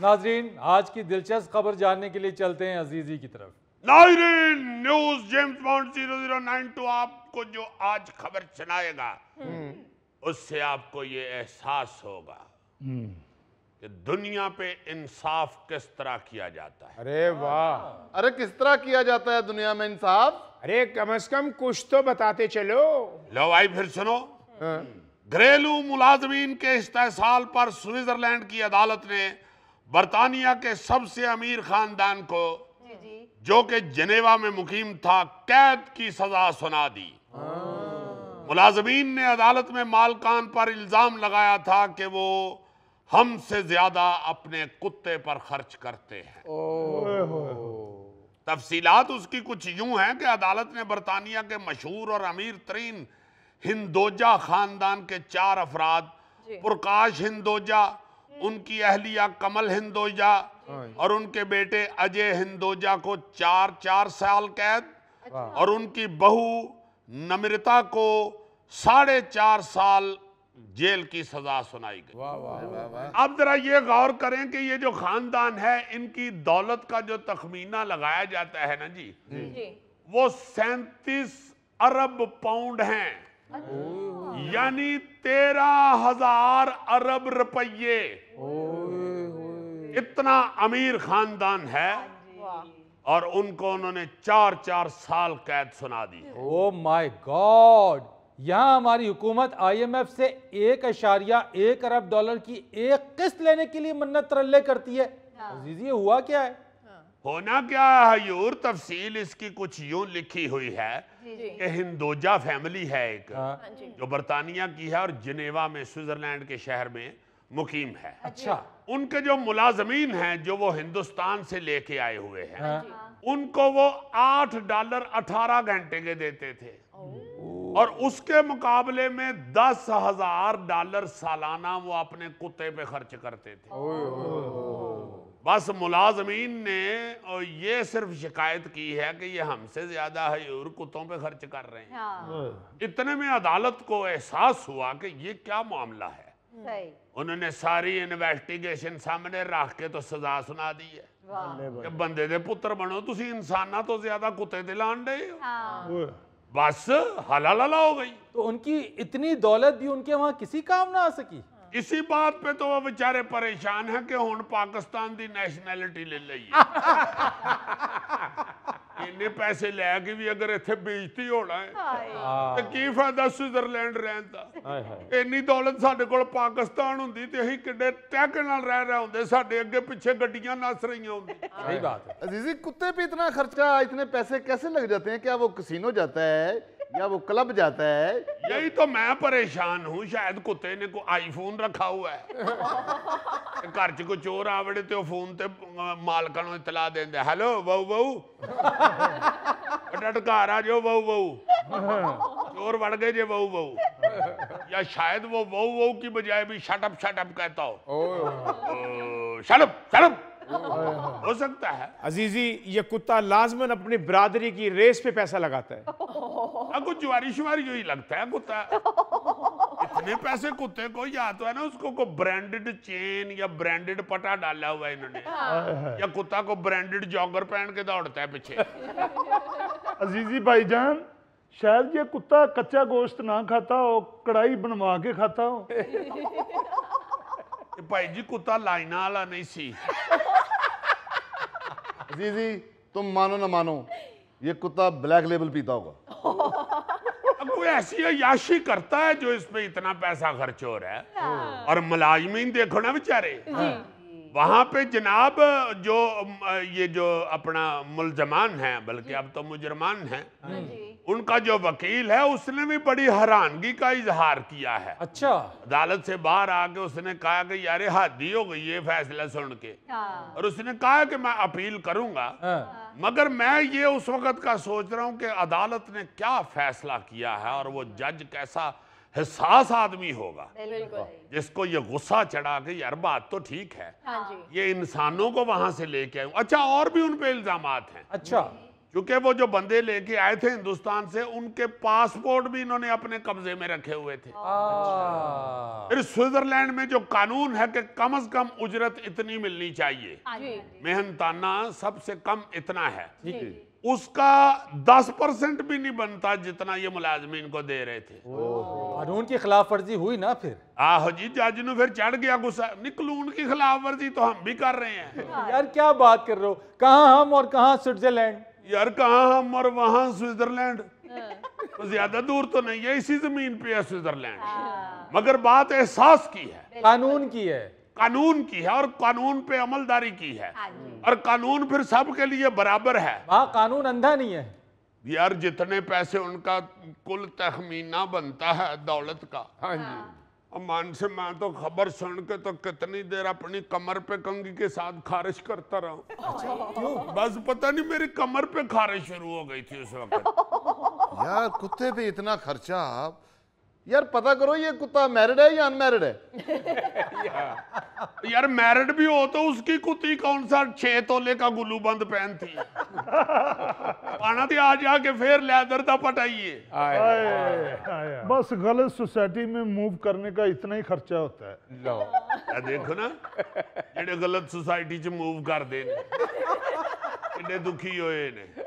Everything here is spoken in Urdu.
ناظرین آج کی دلچسپ خبر جاننے کے لیے چلتے ہیں عزیزی کی طرف ناظرین نیوز جیمز بانڈ آپ کو جو آج خبر چنائے گا اس سے آپ کو یہ احساس ہوگا کہ دنیا پہ انصاف کس طرح کیا جاتا ہے ارے واہ ارے کس طرح کیا جاتا ہے دنیا میں انصاف ارے کم از کم کچھ تو بتاتے چلو لو آئی پھر سنو ہاں۔ گھریلو ملازمین کے استحصال پر سویزرلینڈ کی عدالت نے برطانیہ کے سب سے امیر خاندان کو جی، جی۔ جو کہ جنیوا میں مقیم تھا قید کی سزا سنا دی ہاں۔ ملازمین نے عدالت میں مالکان پر الزام لگایا تھا کہ وہ ہم سے زیادہ اپنے کتے پر خرچ کرتے ہیں تفصیلات اس کی کچھ یوں ہیں کہ عدالت نے برطانیہ کے مشہور اور امیر ترین ہندوجہ خاندان کے چار افراد جی۔ پرکاش ہندوجہ ان کی اہلیہ کمل ہندوجا ہاں جی۔ اور ان کے بیٹے اجے ہندوجا کو چار چار سال قید اور ان کی بہو نمرتا کو ساڑھے چار سال جیل کی سزا سنائی گئی اب ذرا یہ غور کریں کہ یہ جو خاندان ہے ان کی دولت کا جو تخمینہ لگایا جاتا ہے نا جی, جی۔ وہ سینتیس ارب پاؤنڈ ہیں یعنی تیرہ ہزار ارب روپیے اتنا امیر خاندان ہے ہاں جی۔ اور ان کو انہوں نے چار چار سال قید سنا دی او مائی گاڈ یہاں ہماری حکومت آئی ایم ایف سے ایک اشاریہ ایک ارب ڈالر کی ایک قسط لینے کے لیے ترلے کرتی ہے ہاں۔ عزیزی ہوا کیا ہے ہونا کیا ہے تفصیل اس کی کچھ یوں لکھی ہوئی ہے جی، جی۔ کہ ہندوجا فیملی ہے ایک ہاں۔ ہاں جی۔ جو برطانیہ کی ہے اور جنیوا میں سوئٹزرلینڈ کے شہر میں ہاں اچھا۔ ملازمین ہے جو وہ ہندوستان سے لے کے آئے ہوئے ہیں ان کو وہ آٹھ ڈالر اٹھارہ گھنٹے کے دیتے تھے اور اس کے مقابلے میں دس ہزار ڈالر سالانہ وہ اپنے کتے پہ خرچ کرتے تھے بس ملازمین نے یہ صرف شکایت کی ہے کہ یہ ہم سے زیادہ کتوں پہ خرچ کر رہے ہیں ہاں۔ اتنے میں عدالت کو احساس ہوا کہ یہ کیا معاملہ ہے انہوں نے ساری انویسٹیگیشن سامنے رکھ کے تو سزا سنا دی ہے کہ بندے دے پتر بنو تسی انسانہ تو زیادہ کتے دلانے ہاں۔ بس ہلا ہو گئی تو ان کی اتنی دولت بھی ان کے وہاں کسی کام نہ آ سکی اسی بات پہ تو وہ بچارے پریشان ہیں کہ ہون پاکستان دی نیشنلٹی لے لئی ہے انہیں پیسے لے گی بھی اگر اتھے بیجتی ہوڑا ہے تو کی فائدہ دا سوزر لینڈ رہن دا انہی دولت ساڑے کو پاکستان ہوں دی تو ہی کڑے ٹیک نہ رہ رہا ہوں دے ساڑے اگر پچھے گڑیاں ناس رہی ہوں دی عزیزی کتے پہ اتنا خرچ کا اتنے پیسے کیسے لگ جاتے ہیں کیا وہ کسینو جاتا ہے یا وہ کلب جاتا ہے یہی تو میں پریشان ہوں شاید کتے نے آئی فون رکھا ہوا ہے گھر چ کو چور آوڑے تو فون تے اطلاع دیں دے ہلو بہو بہو رہا جو بہو بہو چور وڑ گئے بہو بہو یا شاید وہ بہو وو کی بجائے بھی شٹ اپ شٹ اپ کہتا ہو شٹ شٹ اپ اپ ہو سکتا ہے عزیزی یہ کتا لازمان اپنی برادری کی ریس پہ پیسہ لگاتا ہے کچھ جواری شواری جو ہی لگتا ہے کتا اتنے پیسے کتے کو یا تو ہے نا اس کو کوئی برینڈڈ چین یا برینڈڈ پٹا ڈالا ہوا ہے انہوں نے ہاں۔ یا کتا کو برینڈڈ جاگر پہن کے دوڑتا ہے پیچھے عزیزی بھائی جان شاید یہ کتا کچا گوشت نہ کھاتا ہو کڑائی بنوا کے کھاتا ہو بھائی جی کتا لائنہ والا نہیں سی عزیزی تم مانو نہ مانو یہ کتا بلیک لیبل پیتا ہوگا ایسی عیاشی کرتا ہے جو اس پہ اتنا پیسہ خرچ ہو رہا ہے ہاں۔ اور ملازمین دیکھو نا بچارے جی۔ ہاں۔ وہاں پہ جناب جو یہ جو اپنا ملزمان ہیں بلکہ جی۔ اب تو مجرمان ہیں ہاں جی۔ ان کا جو وکیل ہے اس نے بھی بڑی حیرانگی کا اظہار کیا ہے اچھا عدالت سے باہر آ کے اس نے کہا کہ یار حادی ہو گئی یہ فیصلہ سن کے ہاں۔ اور اس نے کہا کہ میں اپیل کروں گا ہاں۔ مگر میں یہ اس وقت کا سوچ رہا ہوں کہ عدالت نے کیا فیصلہ کیا ہے اور وہ جج کیسا حساس آدمی ہوگا جس کو یہ غصہ چڑھا کے یار بات تو ٹھیک ہے ہاں جی۔ یہ انسانوں کو وہاں سے لے کے آئے اچھا اور بھی ان پہ الزامات ہیں اچھا کیونکہ وہ جو بندے لے کے آئے تھے ہندوستان سے ان کے پاسپورٹ بھی انہوں نے اپنے قبضے میں رکھے ہوئے تھے اچھا۔ پھر سوئٹزرلینڈ میں جو قانون ہے کہ کم کم از اتنی ملنی چاہیے ہاں جی۔ محنتانا سب سے کم اتنا ہے جی۔ جی۔ اس کا دس پرسنٹ بھی نہیں بنتا جتنا یہ ملازمین کو دے رہے تھے قانون کی خلاف ورزی ہوئی نا پھر آہو جی جا جن پھر چڑھ گیا گسا نکلون ان خلاف ورزی تو ہم بھی کر رہے ہیں یار کیا بات رہے ہو کہاں ہم اور کہاں سوٹزلینڈ یار کہاں ہم اور وہاں وہاںزرڈ زیادہ دور تو نہیں ہے اسی زمین پہ ہے ہے ہاں۔ مگر بات احساس کی قانون کی ہے قانون کی ہے اور قانون پہ عمل داری کی ہے ہاں جی۔ اور قانون پھر سب کے لیے برابر ہے وہاں قانون اندھا نہیں ہے یار جتنے پیسے ان کا کل تخمینہ بنتا ہے دولت کا ہاں جی ہاں۔ امان سے میں تو خبر سن کے تو کتنی دیر اپنی کمر پہ کنگی کے ساتھ خارش کرتا رہا ہوں اچھا۔ بس پتہ نہیں میری کمر پہ خارش شروع ہو گئی تھی اس وقت یار کتے پہ اتنا خرچہ آپ یار پتہ کرو یہ کتا میرڈ ہے یا ان میرڈ ہے یار میرڈ بھی ہو تو اس کی کتی کون سا چھے تولے کا گلو بند پہن تھی آنا تھی آ کے پھر لیدر دا پٹائیے بس غلط سوسیٹی میں موو کرنے کا اتنا ہی خرچہ ہوتا ہے دیکھو نا جنہیں غلط سوسائیٹی چھے موو کر دینے انہیں دکھی ہوئے انہیں